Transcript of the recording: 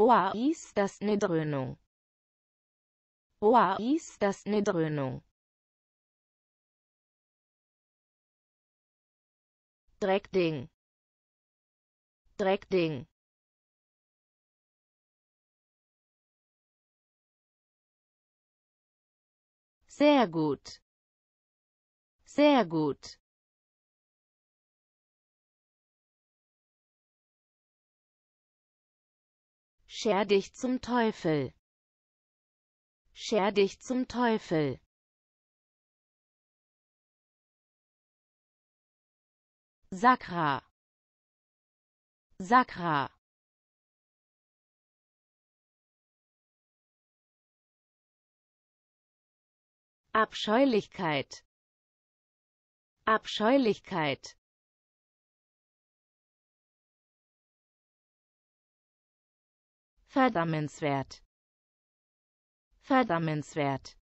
Oa ist das ne Dröhnung. Oa ist das ne Dröhnung. Dreckding. Dreckding. Sehr gut. Sehr gut. Scher dich zum Teufel. Scher dich zum Teufel. Sakra. Sakra. Abscheulichkeit. Abscheulichkeit. Verdammenswert. Verdammenswert.